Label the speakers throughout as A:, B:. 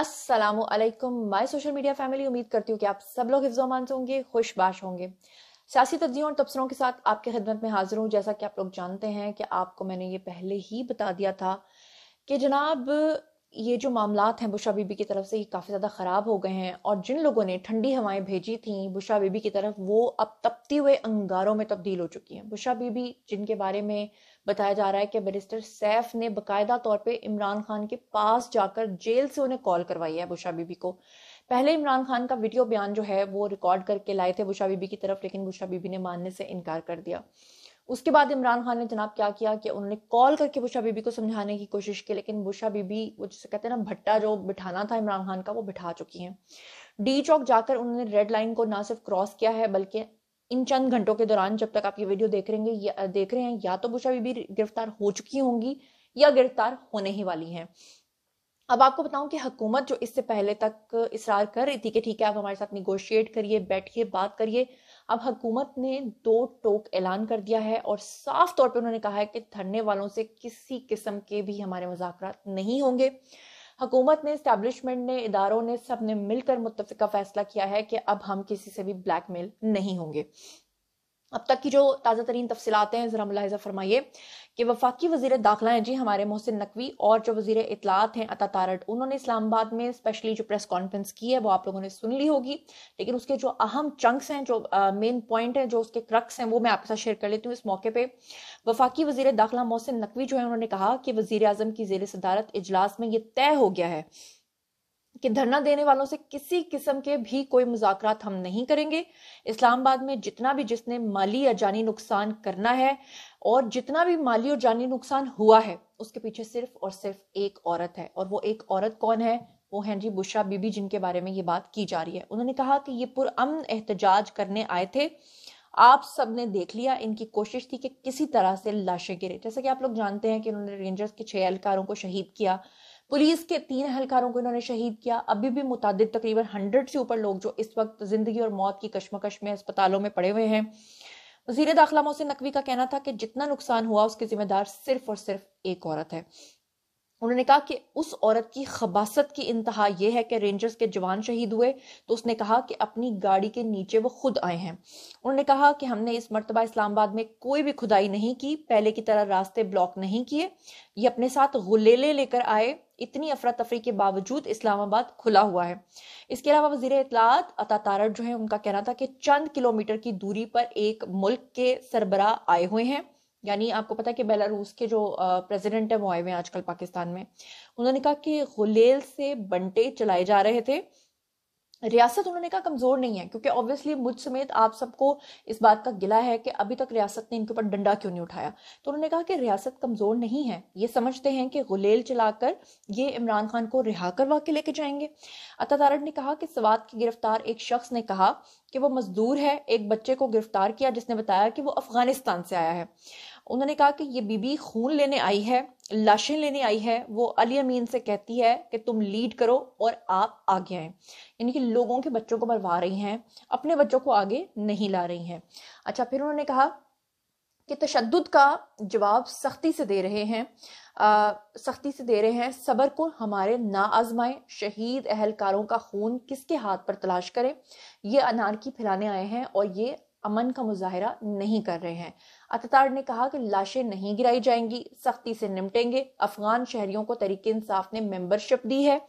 A: Aslam my social media family उम्मीद करती हूँ कि आप सब लोग हिफ्जोमान से होंगे खुशबाश होंगे सियासी तब्दियों और तबसरों के साथ आपकी खिदमत में हाजिर हूँ जैसा कि आप लोग जानते हैं कि आपको मैंने ये पहले ही बता दिया था कि जनाब ये जो मामला हैं बुशा बीबी की तरफ से ये काफ़ी ज़्यादा ख़राब हो गए हैं और जिन लोगों ने ठंडी हवाएं भेजी थी बुशा बीबी की तरफ वो अब तपती हुए अंगारों में तब्दील हो चुकी हैं बुशा बीबी जिनके बारे में बताया जा रहा है कि बैरिस्टर सैफ ने बकायदा तौर पे इमरान खान के पास जाकर जेल से उन्हें कॉल करवाई है बुशा बीबी को पहले इमरान खान का वीडियो बयान जो है वो रिकॉर्ड करके लाए थे बुशा बीबी की तरफ लेकिन बुशा बीबी ने मानने से इनकार कर दिया उसके बाद इमरान खान ने जनाब क्या किया कि उन्होंने कॉल करके बुशा बीबी को समझाने की कोशिश की लेकिन बुशा बीबी वो जिसे कहते हैं ना भट्टा जो बिठाना था इमरान खान का वो बिठा चुकी हैं डी चौक जाकर उन्होंने रेड लाइन को ना सिर्फ क्रॉस किया है बल्कि इन चंद घंटों के दौरान जब तक आप ये वीडियो देख रहे देख रहे हैं या तो बुशा बीबी गिरफ्तार हो चुकी होंगी या गिरफ्तार होने ही वाली हैं अब आपको बताऊं कि हुकूमत जो इससे पहले तक इसरार कर रही थी कि ठीक है आप हमारे साथ निगोशिएट करिए बैठिए बात करिए अब हुकूमत ने दो टोक ऐलान कर दिया है और साफ तौर पर उन्होंने कहा है कि धरने वालों से किसी किस्म के भी हमारे मुजाकर नहीं होंगे हकूमत ने इस्टेब्लिशमेंट ने इदारों ने सब ने मिलकर मुतफ़ा फैसला किया है कि अब हम किसी से भी ब्लैक मेल नहीं होंगे अब तक की जो ताज़ा तरीन तफसलत हैं ज़रा मुलाजा फरमाइए कि वफाकी वजीर दाखिला हैं जी हमारे मोहसिन नकवी और जो वजीर इतलात हैं अता तारट उन्होंने इस्लामाबाद में स्पेशली जो प्रेस कॉन्फ्रेंस की है वो आप लोगों ने सुन ली होगी लेकिन उसके जो अहम चंक्स हैं जो मेन पॉइंट हैं जो उसके क्रक्स हैं वो मैं आपके साथ शेयर कर लेती हूँ इस मौके पर वफाकी वजीर दाखिला मोहसिन नकवी जो है उन्होंने कहा कि वजी अजम की जेर सदारत इजलास में ये तय हो गया है कि धरना देने वालों से किसी किस्म के भी कोई मुजाकरात हम नहीं करेंगे इस्लामाबाद में जितना भी जिसने माली या जानी नुकसान करना है और जितना भी माली और जानी नुकसान हुआ है उसके पीछे सिर्फ और सिर्फ एक औरत है और वो एक औरत कौन है वो हैं जी बुशरा बीबी जिनके बारे में ये बात की जा रही है उन्होंने कहा कि ये पुरअमन एहतजाज करने आए थे आप सब ने देख लिया इनकी कोशिश थी कि किसी तरह से लाशें गिरे जैसे कि आप लोग जानते हैं कि उन्होंने रेंजर्स के छह एहलकारों को शहीद किया पुलिस के तीन अहलकारों को इन्होंने शहीद किया अभी भी मुताद तकरीबन हंड्रेड से ऊपर लोग जो इस वक्त जिंदगी और मौत की कश्मकश में अस्पतालों में पड़े हुए हैं वजीर दाखिला मोहसिन नकवी का कहना था कि जितना नुकसान हुआ उसके जिम्मेदार सिर्फ और सिर्फ एक औरत है उन्होंने कहा कि उस औरत की खबासत की इंतहा यह है कि रेंजर्स के जवान शहीद हुए तो उसने कहा कि अपनी गाड़ी के नीचे वो खुद आए हैं उन्होंने कहा कि हमने इस मरतबा इस्लामाबाद में कोई भी खुदाई नहीं की पहले की तरह रास्ते ब्लॉक नहीं किए ये अपने साथ गुलेले लेकर आए इतनी अफरा तफरी के बावजूद इस्लामाबाद खुला हुआ है इसके अलावा वजीर इतलात अता तारट जो है उनका कहना था कि चंद किलोमीटर की दूरी पर एक मुल्क के सरबरा आए हुए हैं यानी आपको पता है कि बेलारूस के जो प्रेसिडेंट है वो आए हुए हैं आजकल पाकिस्तान में उन्होंने कहा कि गुलेल से बंटे चलाए जा रहे थे रियासत उन्होंने कहा कमज़ोर नहीं है क्योंकि ऑब्वियसली मुझ समेत आप सबको इस बात का गिला है कि अभी तक रियासत ने इनके ऊपर डंडा क्यों नहीं उठाया तो उन्होंने कहा कि रियासत कमज़ोर नहीं है ये समझते हैं कि गुलेल चलाकर ये इमरान खान को रिहा करवा के लेके जाएंगे अता ने कहा कि सवात की गिरफ्तार एक शख्स ने कहा कि वो मजदूर है एक बच्चे को गिरफ्तार किया जिसने बताया कि वो अफगानिस्तान से आया है उन्होंने कहा कि ये बीबी खून लेने आई है लाशें लेने आई है वो अली अमीन से कहती है कि तुम लीड करो और आप आगे आए यानी कि लोगों के बच्चों को मरवा रही हैं अपने बच्चों को आगे नहीं ला रही हैं अच्छा फिर उन्होंने कहा कि तशद का जवाब सख्ती से दे रहे हैं सख्ती से दे रहे हैं सबर को हमारे ना आजमाएं शहीद अहलकारों का खून किसके हाथ पर तलाश करें ये अनार की फैलाने आए हैं और ये अमन का मुजाहरा नहीं कर रहे हैं अतार ने कहा कि लाशें नहीं गिराई जाएंगी सख्ती से निपटेंगे अफगान शहरियों को तरीके इंसाफ ने मेंबरशिप दी है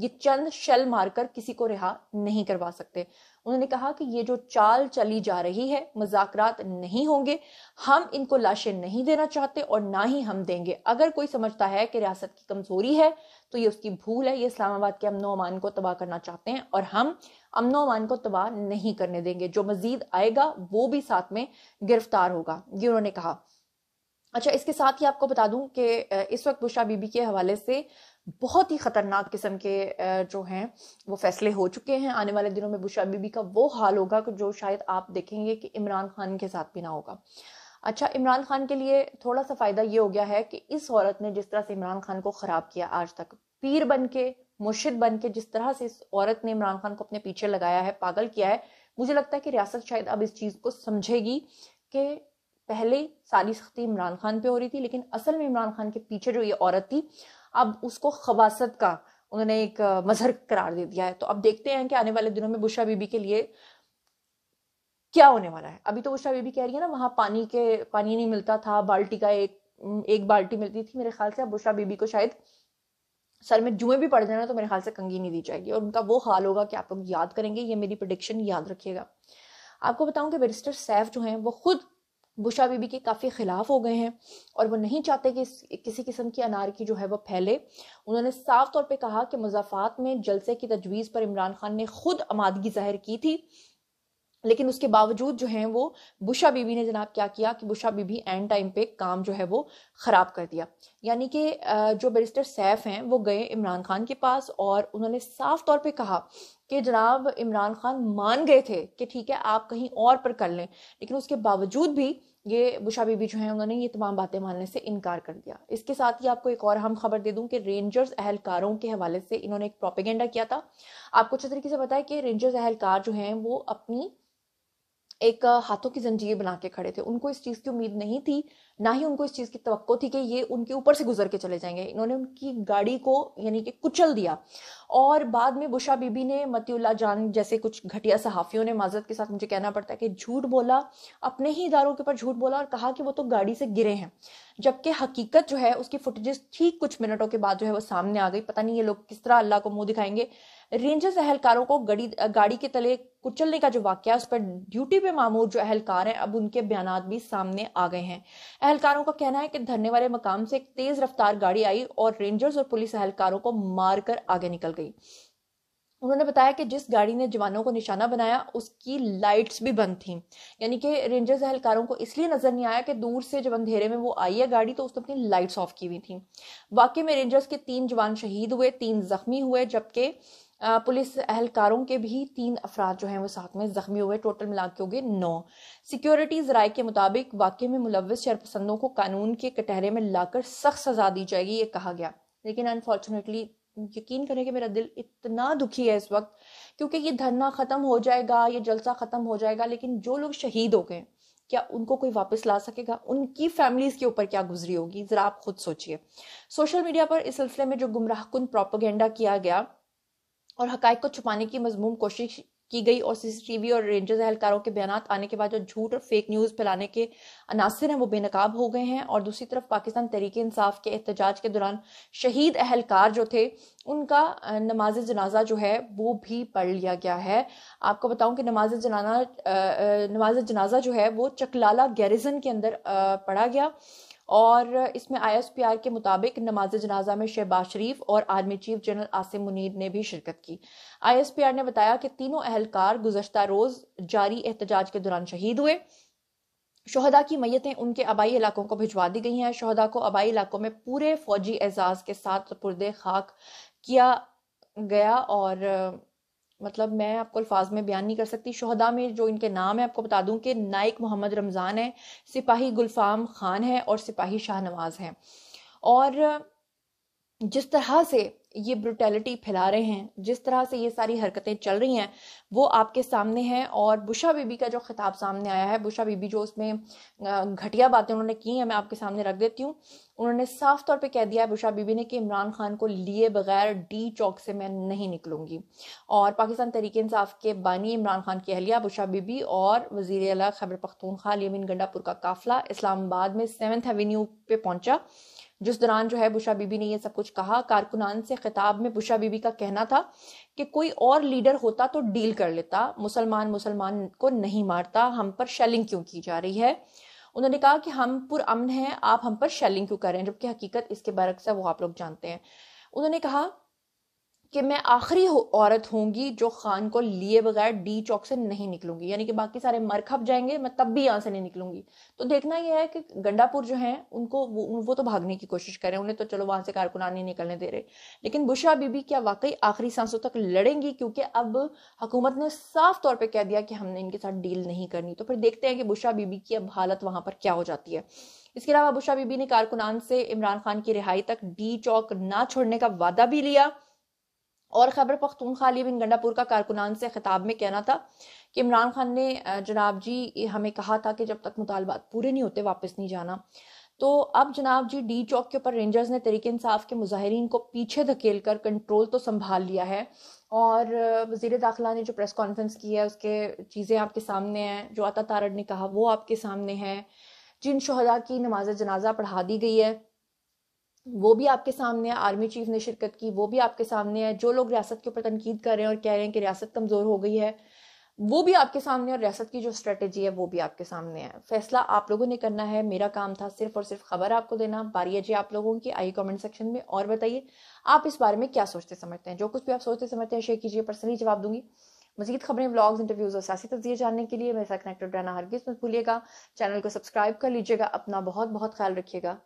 A: ये चंद शल मारकर किसी को रिहा नहीं करवा सकते उन्होंने कहा कि ये जो चाल चली जा रही है मजाक नहीं होंगे हम इनको लाशें नहीं देना चाहते और ना ही हम देंगे अगर कोई समझता है कि रियासत की कमजोरी है तो ये उसकी भूल है ये इस्लामाबाद के हम अमान को तबाह करना चाहते हैं और हम अमन अमान को तबाह नहीं करने देंगे जो मजीद आएगा वो भी साथ में गिरफ्तार होगा ये उन्होंने कहा अच्छा इसके साथ ही आपको बता दूं कि इस वक्त बुशा बीबी के हवाले से बहुत ही खतरनाक किस्म के जो हैं वो फैसले हो चुके हैं आने वाले दिनों में बुशा बीबी का वो हाल होगा जो शायद आप देखेंगे कि इमरान खान के साथ भी ना होगा अच्छा इमरान खान के लिए थोड़ा सा फ़ायदा ये हो गया है कि इस औरत ने जिस तरह से इमरान खान को ख़राब किया आज तक पीर बन के मुर्शिद बन के जिस तरह से इस औरत ने इमरान खान को अपने पीछे लगाया है पागल किया है मुझे लगता है कि रियासत शायद अब इस चीज़ को समझेगी कि पहले सारी सख्ती इमरान खान पे हो रही थी लेकिन असल में इमरान खान के पीछे जो ये औरत थी अब उसको खबासत का उन्होंने एक मजहर करार दे दिया है तो अब देखते हैं कि आने वाले दिनों में बुशा बीबी के लिए क्या होने वाला है अभी तो बुशा बीबी कह रही है ना वहाँ पानी के पानी नहीं मिलता था बाल्टी का एक एक बाल्टी मिलती थी मेरे ख्याल से अब बुशा बीबी को शायद सर में जुए भी पड़ जाना तो मेरे ख्याल से कंगी नहीं दी जाएगी और उनका वो हाल होगा कि आप लोग याद करेंगे ये मेरी प्रडिक्शन याद रखिएगा आपको बताऊं कि बैरिस्टर सैफ जो हैं वो खुद बुशा बीबी के काफ़ी ख़िलाफ़ हो गए हैं और वो नहीं चाहते कि किसी किस्म की अनार की जो है वो फैले उन्होंने साफ तौर पे कहा कि मुजाफात में जलसे की तजवीज़ पर इमरान खान ने खुद आमादगी जाहिर की थी लेकिन उसके बावजूद जो है वो बुशा बीबी ने जनाब क्या किया कि बुशा बीबी एंड टाइम पे काम जो है वो ख़राब कर दिया यानी कि जो बैरिस्टर सैफ हैं वो गए इमरान खान के पास और उन्होंने साफ तौर पे कहा कि जनाब इमरान खान मान गए थे कि ठीक है आप कहीं और पर कर लें लेकिन उसके बावजूद भी ये बुशा बीबी जो है उन्होंने ये तमाम बातें मानने से इनकार कर दिया इसके साथ ही आपको एक और हम खबर दे दूं कि रेंजर्स अहलकारों के हवाले से इन्होंने एक प्रोपेगेंडा किया था आपको अच्छे तरीके से पता है कि रेंजर्स अहलकार जो हैं वो अपनी एक हाथों की जंजीर बना के खड़े थे उनको इस चीज़ की उम्मीद नहीं थी ना ही उनको इस चीज़ की तो थी कि ये उनके ऊपर से गुजर के चले जाएंगे इन्होंने उनकी गाड़ी को यानी कि कुचल दिया और बाद में बुशा बीबी ने मतीउल्ला जान जैसे कुछ घटिया सहाफ़ियों ने माजरत के साथ मुझे कहना पड़ता है कि झूठ बोला अपने ही इदारों के ऊपर झूठ बोला और कहा कि वो तो गाड़ी से गिरे हैं जबकि हकीकत जो है उसकी फुटेजेस ठीक कुछ मिनटों के बाद जो है वो सामने आ गई पता नहीं ये लोग किस तरह अल्लाह को मुंह दिखाएंगे रेंजर्स अहलकारों को गड़ी गाड़ी के तले कुचलने का जो वाक्य है उस पर ड्यूटी पे मामूर जो अहलकार हैं अब उनके बयान भी सामने आ गए हैं अहलकारों का कहना है कि धरने वाले मकाम से एक तेज रफ्तार गाड़ी आई और रेंजर्स और पुलिस अहलकारों को मारकर आगे निकल गई उन्होंने बताया कि जिस गाड़ी ने जवानों को निशाना बनाया उसकी लाइट्स भी बंद थी यानी कि रेंजर्स अहलकारों को इसलिए नजर नहीं आया कि दूर से जब अंधेरे में वो आई है गाड़ी तो उसने अपनी लाइट्स ऑफ की हुई थी वाकई में रेंजर्स के तीन जवान शहीद हुए तीन जख्मी हुए जबकि पुलिस अहलकारों के भी तीन अफराद जो हैं वो साथ में जख्मी हुए टोटल मिला के हो गए नौ सिक्योरिटी जराए के मुताबिक वाक्य में मुलविस शरपसंदों को कानून के कटहरे में लाकर सख्त सजा दी जाएगी ये कहा गया लेकिन अनफॉर्चुनेटली यकीन करें कि मेरा दिल इतना दुखी है इस वक्त क्योंकि ये धरना ख़त्म हो जाएगा ये जलसा ख़त्म हो जाएगा लेकिन जो लोग शहीद हो गए क्या उनको कोई वापस ला सकेगा उनकी फैमिलीज के ऊपर क्या गुजरी होगी ज़रा आप खुद सोचिए सोशल मीडिया पर इस सिलसिले में जो गुमराहकुन प्रोपोगेंडा किया गया और हक को छुपाने की मजमूम कोशिश की गई और सीसीटीवी और रेंजर्स एहलकारों के बयान आने के बाद जो झूठ और फेक न्यूज़ फैलाने के अनासर हैं वो बेनकाब हो गए हैं और दूसरी तरफ पाकिस्तान तहरीक इंसाफ के एहतजाज के दौरान शहीद अहलकार जो थे उनका नमाज जनाजा जो है वो भी पढ़ लिया गया है आपको बताऊं कि नमाज जनाना नमाज जनाजा जो है वो चकलाला गैरिजन के अंदर पढ़ा गया और इसमें आई के मुताबिक नमाज जनाजा में शहबाज शरीफ और army chief general Asim Munir ने भी शिरकत की आई ने बताया कि तीनों एहलकार गुजशत रोज जारी एहतजाज के दौरान शहीद हुए शहदा की मैतें उनके आबाई इलाकों को भिजवा दी गई हैं शहदा को आबाई इलाकों में पूरे फौजी एजाज के साथ पुरदे खाक किया गया और मतलब मैं आपको अल्फाज में बयान नहीं कर सकती शहदा में जो इनके नाम है आपको बता दूं कि नाइक मोहम्मद रमज़ान है सिपाही गुलफाम खान है और सिपाही शाहनवाज है और जिस तरह से ये ब्रुटैलिटी फैला रहे हैं जिस तरह से ये सारी हरकतें चल रही हैं वो आपके सामने हैं और बुशा बीबी का जो खिताब सामने आया है बुशा बीबी जो उसमें घटिया बातें उन्होंने की हैं मैं आपके सामने रख देती हूँ उन्होंने साफ तौर पे कह दिया है बुशा बीबी ने कि इमरान खान को लिए बगैर डी चौक से मैं नहीं निकलूंगी और पाकिस्तान तरीक इंसाफ के बानी इमरान खान की अहलिया बुशा बीबी और वजीर अला खबर पख्तूनखा लियमिन गंडापुर का काफिला इस्लामाबाद में सेवन्थ एवेन्यू पे पहुंचा जिस दौरान जो है बुशा बीबी ने ये सब कुछ कहा कारकुनान से खिताब में बुशा बीबी का कहना था कि कोई और लीडर होता तो डील कर लेता मुसलमान मुसलमान को नहीं मारता हम पर शेलिंग क्यों की जा रही है उन्होंने कहा कि हम पुरअमन हैं आप हम पर शेलिंग क्यों कर रहे हैं जबकि हकीकत इसके बरक्स है वो आप लोग जानते हैं उन्होंने कहा कि मैं आखिरी औरत होंगी जो खान को लिए बगैर डी चौक से नहीं निकलूंगी यानी कि बाकी सारे मर खप जाएंगे मैं तब भी यहाँ से नहीं निकलूंगी तो देखना यह है कि गंडापुर जो है उनको वो, वो तो भागने की कोशिश करें उन्हें तो चलो वहां से कारकुनान नहीं निकलने दे रहे लेकिन बुशा बीबी क्या वाकई आखिरी सांसों तक लड़ेंगी क्योंकि अब हुकूमत ने साफ तौर पर कह दिया कि हमने इनके साथ डील नहीं करनी तो फिर देखते हैं कि बुशा बीबी की अब हालत वहां पर क्या हो जाती है इसके अलावा बुशा बीबी ने कारकुनान से इमरान खान की रिहाई तक डी चौक ना छोड़ने का वादा भी लिया और खैबर पख्तूनख्वा अली बिन गंडापुर का कारकुनान से खिताब में कहना था कि इमरान खान ने जनाब जी हमें कहा था कि जब तक मुतालबात पूरे नहीं होते वापस नहीं जाना तो अब जनाब जी डी चौक के ऊपर रेंजर्स ने तरीके इंसाफ के मुजाहरीन को पीछे धकेल कर कंट्रोल तो संभाल लिया है और वजीर दाखिला ने जो प्रेस कॉन्फ्रेंस की है उसके चीज़ें आपके सामने हैं जो आता तारड़ ने कहा वो आपके सामने है जिन शहदा की नमाज जनाजा पढ़ा दी गई है वो भी आपके सामने है आर्मी चीफ ने शिरकत की वो भी आपके सामने है जो लोग रियासत के ऊपर तनकीद कर रहे हैं और कह रहे हैं कि रियासत कमज़ोर हो गई है वो भी आपके सामने और रियासत की जो स्ट्रेटेजी है वो भी आपके सामने है फैसला आप लोगों ने करना है मेरा काम था सिर्फ और सिर्फ खबर आपको देना बारी है जी आप लोगों की आई कमेंट सेक्शन में और बताइए आप इस बारे में क्या सोचते समझते हैं जो कुछ भी आप सोचते समझते हैं शेयर कीजिए पर्सनली जवाब दूंगी मजीद खबरें ब्लॉग्स इंटरव्यूज और सियासी तजिए जानने के लिए मेरे साथ कनेक्टेड रहना हरगिज में भूलिएगा चैनल को सब्सक्राइब कर लीजिएगा अपना बहुत बहुत ख्याल रखिएगा